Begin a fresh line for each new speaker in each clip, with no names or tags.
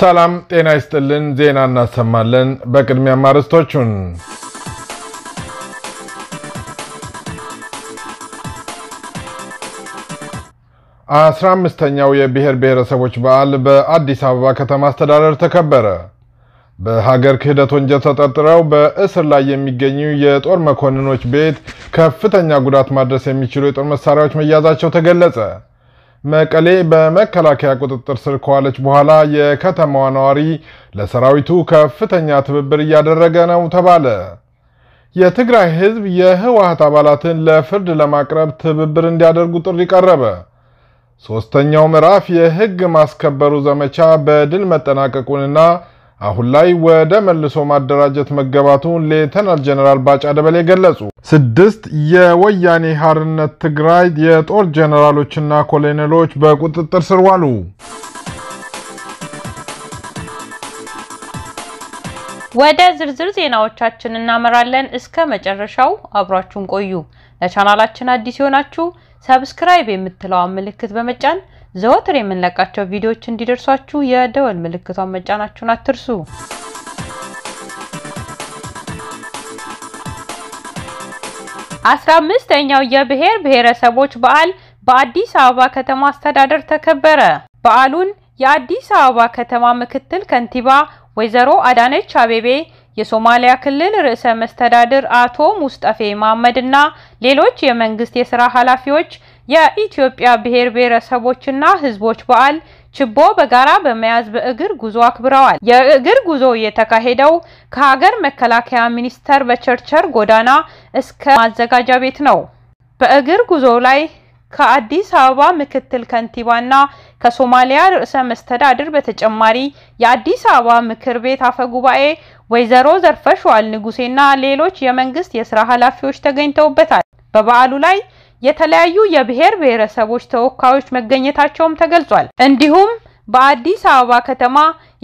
ሰላም ጤና ይስጥልን። ዜና እናሰማለን። በቅድሚያም አርዕስቶቹን አስራ አምስተኛው የብሔር ብሔረሰቦች በዓል በአዲስ አበባ ከተማ አስተዳደር ተከበረ። በሀገር ክህደት ወንጀል ተጠርጥረው በእስር ላይ የሚገኙ የጦር መኮንኖች ቤት ከፍተኛ ጉዳት ማድረስ የሚችሉ የጦር መሳሪያዎች መያዛቸው ተገለጸ። መቀሌ በመከላከያ ቁጥጥር ስር ከዋለች በኋላ የከተማዋ ነዋሪ ለሰራዊቱ ከፍተኛ ትብብር እያደረገ ነው ተባለ። የትግራይ ሕዝብ የህወሀት አባላትን ለፍርድ ለማቅረብ ትብብር እንዲያደርጉ ጥሪ ቀረበ። ሦስተኛው ምዕራፍ የሕግ ማስከበሩ ዘመቻ በድል መጠናቀቁንና አሁን ላይ ወደ መልሶ ማደራጀት መገባቱን ሌተናል ጀነራል ባጫ ደበሌ ገለጹ። ስድስት የወያኔ ሀርነት ትግራይ የጦር ጀነራሎችና ኮሎኔሎች በቁጥጥር ስር ዋሉ።
ወደ ዝርዝር ዜናዎቻችን እናመራለን። እስከ መጨረሻው አብራችሁን ቆዩ። ለቻናላችን አዲስ የሆናችሁ ሰብስክራይብ የምትለውን ምልክት በመጫን ዘወትር የምንለቃቸው ቪዲዮዎች እንዲደርሷችሁ የደወል ምልክቷን መጫናችሁን አትርሱ። አስራ አምስተኛው የብሔር ብሔረሰቦች በዓል በአዲስ አበባ ከተማ አስተዳደር ተከበረ። በዓሉን የአዲስ አበባ ከተማ ምክትል ከንቲባ ወይዘሮ አዳነች አቤቤ የሶማሊያ ክልል ርዕሰ መስተዳድር አቶ ሙስጠፌ መሐመድ እና ሌሎች የመንግስት የስራ ኃላፊዎች የኢትዮጵያ ብሔር ብሔረሰቦችና ሕዝቦች በዓል ችቦ በጋራ በመያዝ በእግር ጉዞ አክብረዋል። የእግር ጉዞ የተካሄደው ከሀገር መከላከያ ሚኒስቴር በቸርቸር ጎዳና እስከ ማዘጋጃ ቤት ነው። በእግር ጉዞ ላይ ከአዲስ አበባ ምክትል ከንቲባና ከሶማሊያ ርዕሰ መስተዳድር በተጨማሪ የአዲስ አበባ ምክር ቤት አፈ ጉባኤ ወይዘሮ ዘርፈሽዋል ንጉሴና ሌሎች የመንግስት የስራ ኃላፊዎች ተገኝተውበታል። በበዓሉ ላይ የተለያዩ የብሔር ብሔረሰቦች ተወካዮች መገኘታቸውም ተገልጿል። እንዲሁም በአዲስ አበባ ከተማ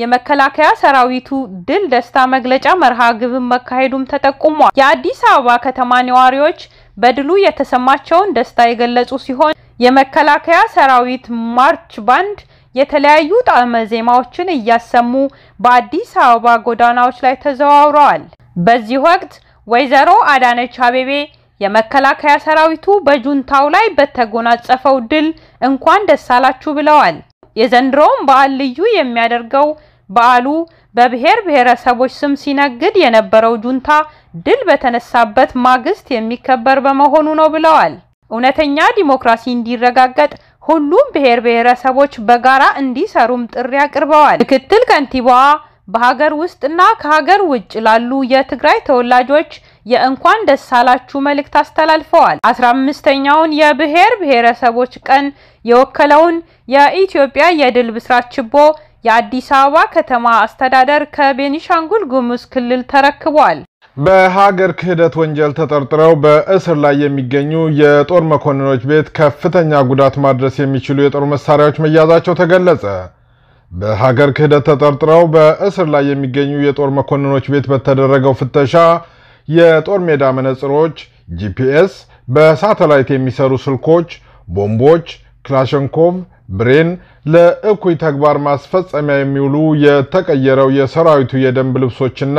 የመከላከያ ሰራዊቱ ድል ደስታ መግለጫ መርሃ ግብር መካሄዱም ተጠቁሟል። የአዲስ አበባ ከተማ ነዋሪዎች በድሉ የተሰማቸውን ደስታ የገለጹ ሲሆን የመከላከያ ሰራዊት ማርች ባንድ የተለያዩ ጣዕመ ዜማዎችን እያሰሙ በአዲስ አበባ ጎዳናዎች ላይ ተዘዋውረዋል። በዚህ ወቅት ወይዘሮ አዳነች አቤቤ የመከላከያ ሰራዊቱ በጁንታው ላይ በተጎናጸፈው ድል እንኳን ደስ አላችሁ ብለዋል። የዘንድሮውን በዓል ልዩ የሚያደርገው በዓሉ በብሔር ብሔረሰቦች ስም ሲነግድ የነበረው ጁንታ ድል በተነሳበት ማግስት የሚከበር በመሆኑ ነው ብለዋል። እውነተኛ ዲሞክራሲ እንዲረጋገጥ ሁሉም ብሔር ብሔረሰቦች በጋራ እንዲሰሩም ጥሪ አቅርበዋል። ምክትል ከንቲባዋ በሀገር ውስጥና ከሀገር ውጭ ላሉ የትግራይ ተወላጆች የእንኳን ደስ አላችሁ መልእክት አስተላልፈዋል። አስራ አምስተኛውን የብሔር ብሔረሰቦች ቀን የወከለውን የኢትዮጵያ የድል ብስራት ችቦ የአዲስ አበባ ከተማ አስተዳደር ከቤኒሻንጉል ጉሙዝ ክልል ተረክቧል።
በሀገር ክህደት ወንጀል ተጠርጥረው በእስር ላይ የሚገኙ የጦር መኮንኖች ቤት ከፍተኛ ጉዳት ማድረስ የሚችሉ የጦር መሳሪያዎች መያዛቸው ተገለጸ። በሀገር ክህደት ተጠርጥረው በእስር ላይ የሚገኙ የጦር መኮንኖች ቤት በተደረገው ፍተሻ የጦር ሜዳ መነጽሮች፣ ጂፒኤስ፣ በሳተላይት የሚሰሩ ስልኮች፣ ቦምቦች፣ ክላሽንኮቭ፣ ብሬን ለእኩይ ተግባር ማስፈጸሚያ የሚውሉ የተቀየረው የሰራዊቱ የደንብ ልብሶችና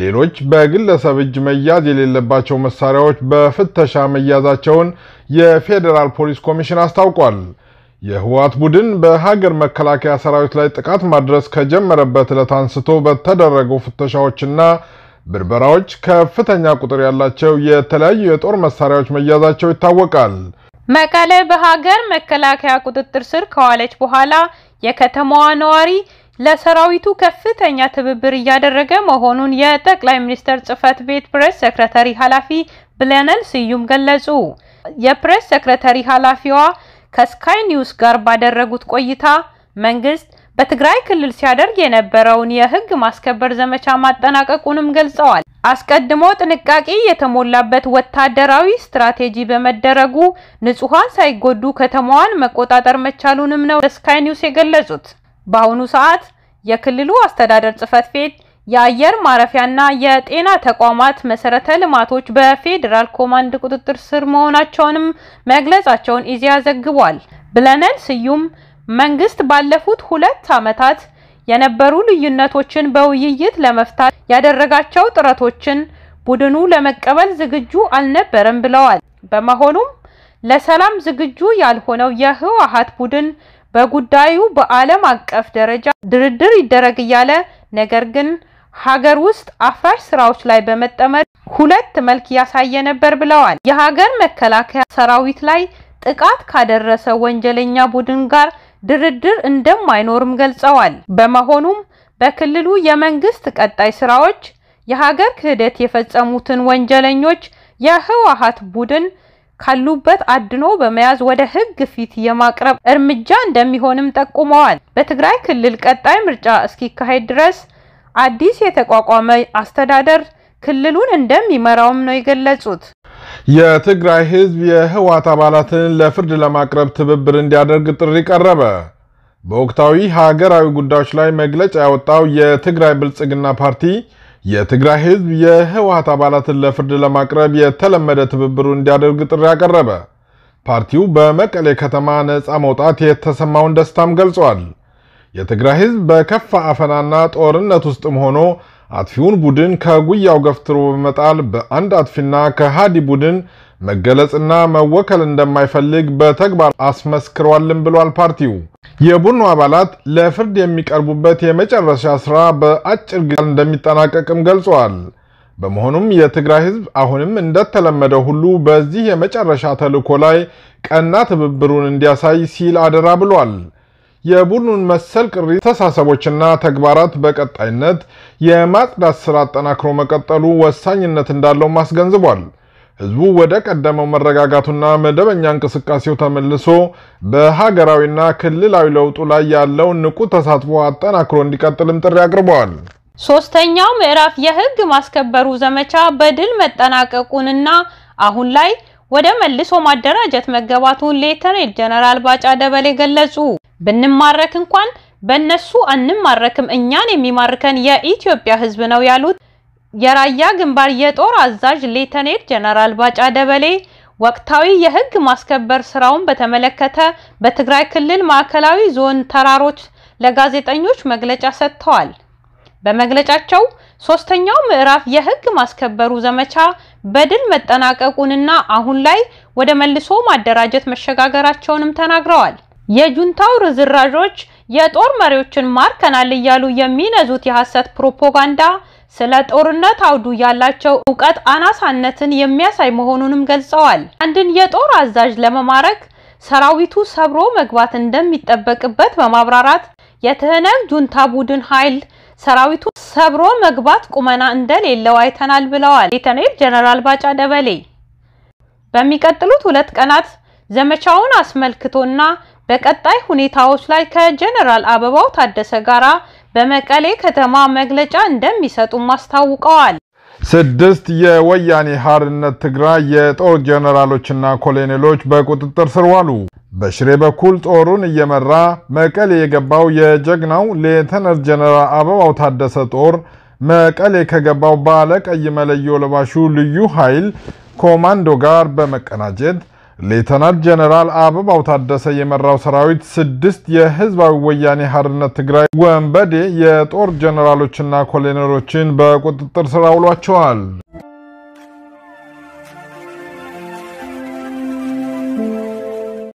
ሌሎች በግለሰብ እጅ መያዝ የሌለባቸው መሳሪያዎች በፍተሻ መያዛቸውን የፌዴራል ፖሊስ ኮሚሽን አስታውቋል። የህወሓት ቡድን በሀገር መከላከያ ሰራዊት ላይ ጥቃት ማድረስ ከጀመረበት ዕለት አንስቶ በተደረገው ፍተሻዎችና ብርበራዎች ከፍተኛ ቁጥር ያላቸው የተለያዩ የጦር መሳሪያዎች መያዛቸው ይታወቃል።
መቀለ በሀገር መከላከያ ቁጥጥር ስር ከዋለች በኋላ የከተማዋ ነዋሪ ለሰራዊቱ ከፍተኛ ትብብር እያደረገ መሆኑን የጠቅላይ ሚኒስትር ጽህፈት ቤት ፕሬስ ሰክረተሪ ኃላፊ ብለነል ስዩም ገለጹ። የፕሬስ ሰክረተሪ ኃላፊዋ ከስካይ ኒውስ ጋር ባደረጉት ቆይታ መንግስት በትግራይ ክልል ሲያደርግ የነበረውን የህግ ማስከበር ዘመቻ ማጠናቀቁንም ገልጸዋል። አስቀድሞ ጥንቃቄ የተሞላበት ወታደራዊ ስትራቴጂ በመደረጉ ንጹሐን ሳይጎዱ ከተማዋን መቆጣጠር መቻሉንም ነው ለስካይ ኒውስ የገለጹት። በአሁኑ ሰዓት የክልሉ አስተዳደር ጽህፈት ቤት የአየር ማረፊያና የጤና ተቋማት መሰረተ ልማቶች በፌዴራል ኮማንድ ቁጥጥር ስር መሆናቸውንም መግለጻቸውን ኢዜአ ዘግቧል። ብለነን ስዩም መንግስት ባለፉት ሁለት ዓመታት የነበሩ ልዩነቶችን በውይይት ለመፍታት ያደረጋቸው ጥረቶችን ቡድኑ ለመቀበል ዝግጁ አልነበረም ብለዋል። በመሆኑም ለሰላም ዝግጁ ያልሆነው የህወሓት ቡድን በጉዳዩ በዓለም አቀፍ ደረጃ ድርድር ይደረግ እያለ ነገር ግን ሀገር ውስጥ አፍራሽ ስራዎች ላይ በመጠመድ ሁለት መልክ ያሳየ ነበር ብለዋል። የሀገር መከላከያ ሰራዊት ላይ ጥቃት ካደረሰ ወንጀለኛ ቡድን ጋር ድርድር እንደማይኖርም ገልጸዋል። በመሆኑም በክልሉ የመንግስት ቀጣይ ስራዎች የሀገር ክህደት የፈጸሙትን ወንጀለኞች የህወሀት ቡድን ካሉበት አድኖ በመያዝ ወደ ህግ ፊት የማቅረብ እርምጃ እንደሚሆንም ጠቁመዋል። በትግራይ ክልል ቀጣይ ምርጫ እስኪካሄድ ድረስ አዲስ የተቋቋመ አስተዳደር ክልሉን እንደሚመራውም ነው የገለጹት።
የትግራይ ህዝብ የህወሓት አባላትን ለፍርድ ለማቅረብ ትብብር እንዲያደርግ ጥሪ ቀረበ። በወቅታዊ ሀገራዊ ጉዳዮች ላይ መግለጫ ያወጣው የትግራይ ብልጽግና ፓርቲ የትግራይ ህዝብ የህወሓት አባላትን ለፍርድ ለማቅረብ የተለመደ ትብብሩ እንዲያደርግ ጥሪ አቀረበ። ፓርቲው በመቀሌ ከተማ ነፃ መውጣት የተሰማውን ደስታም ገልጿል። የትግራይ ህዝብ በከፋ አፈናና ጦርነት ውስጥም ሆኖ አጥፊውን ቡድን ከጉያው ገፍትሮ በመጣል በአንድ አጥፊና ከሃዲ ቡድን መገለጽና መወከል እንደማይፈልግ በተግባር አስመስክሯልን ብሏል። ፓርቲው የቡድኑ አባላት ለፍርድ የሚቀርቡበት የመጨረሻ ስራ በአጭር ጊዜ እንደሚጠናቀቅም ገልጿል። በመሆኑም የትግራይ ሕዝብ አሁንም እንደተለመደ ሁሉ በዚህ የመጨረሻ ተልዕኮ ላይ ቀና ትብብሩን እንዲያሳይ ሲል አደራ ብሏል። የቡድኑን መሰል ቅሪ ተሳሰቦችና ተግባራት በቀጣይነት የማጽዳት ስራ አጠናክሮ መቀጠሉ ወሳኝነት እንዳለው አስገንዝቧል። ህዝቡ ወደ ቀደመው መረጋጋቱና መደበኛ እንቅስቃሴው ተመልሶ በሀገራዊና ክልላዊ ለውጡ ላይ ያለውን ንቁ ተሳትፎ አጠናክሮ እንዲቀጥልም ጥሪ አቅርበዋል።
ሶስተኛው ምዕራፍ የህግ ማስከበሩ ዘመቻ በድል መጠናቀቁንና አሁን ላይ ወደ መልሶ ማደራጀት መገባቱን ሌተናል ጀነራል ባጫ ደበሌ ገለጹ። ብንማረክ እንኳን በእነሱ አንማረክም፣ እኛን የሚማርከን የኢትዮጵያ ህዝብ ነው ያሉት የራያ ግንባር የጦር አዛዥ ሌተኔል ጀነራል ባጫ ደበሌ ወቅታዊ የህግ ማስከበር ስራውን በተመለከተ በትግራይ ክልል ማዕከላዊ ዞን ተራሮች ለጋዜጠኞች መግለጫ ሰጥተዋል። በመግለጫቸው ሶስተኛው ምዕራፍ የህግ ማስከበሩ ዘመቻ በድል መጠናቀቁንና አሁን ላይ ወደ መልሶ ማደራጀት መሸጋገራቸውንም ተናግረዋል። የጁንታው ርዝራዦች የጦር መሪዎችን ማርከናል እያሉ የሚነዙት የሐሰት ፕሮፓጋንዳ ስለ ጦርነት አውዱ ያላቸው እውቀት አናሳነትን የሚያሳይ መሆኑንም ገልጸዋል። አንድን የጦር አዛዥ ለመማረክ ሰራዊቱ ሰብሮ መግባት እንደሚጠበቅበት በማብራራት የትህነግ ጁንታ ቡድን ኃይል ሰራዊቱ ሰብሮ መግባት ቁመና እንደሌለው አይተናል ብለዋል ሌተናል ጀነራል ባጫ ደበሌ። በሚቀጥሉት ሁለት ቀናት ዘመቻውን አስመልክቶና በቀጣይ ሁኔታዎች ላይ ከጀነራል አበባው ታደሰ ጋራ በመቀሌ ከተማ መግለጫ እንደሚሰጡም አስታውቀዋል።
ስድስት የወያኔ ሀርነት ትግራይ የጦር ጀነራሎችና ኮሎኔሎች በቁጥጥር ስር ዋሉ። በሽሬ በኩል ጦሩን እየመራ መቀሌ የገባው የጀግናው ሌተነር ጀነራል አበባው ታደሰ ጦር መቀሌ ከገባው ባለ ቀይ መለዮ ለባሹ ልዩ ኃይል ኮማንዶ ጋር በመቀናጀት ሌተናንት ጀነራል አበባው ታደሰ የመራው ሰራዊት ስድስት የህዝባዊ ወያኔ ሀርነት ትግራይ ወንበዴ የጦር ጀነራሎችና ኮሎኔሎችን በቁጥጥር ስር አውሏቸዋል።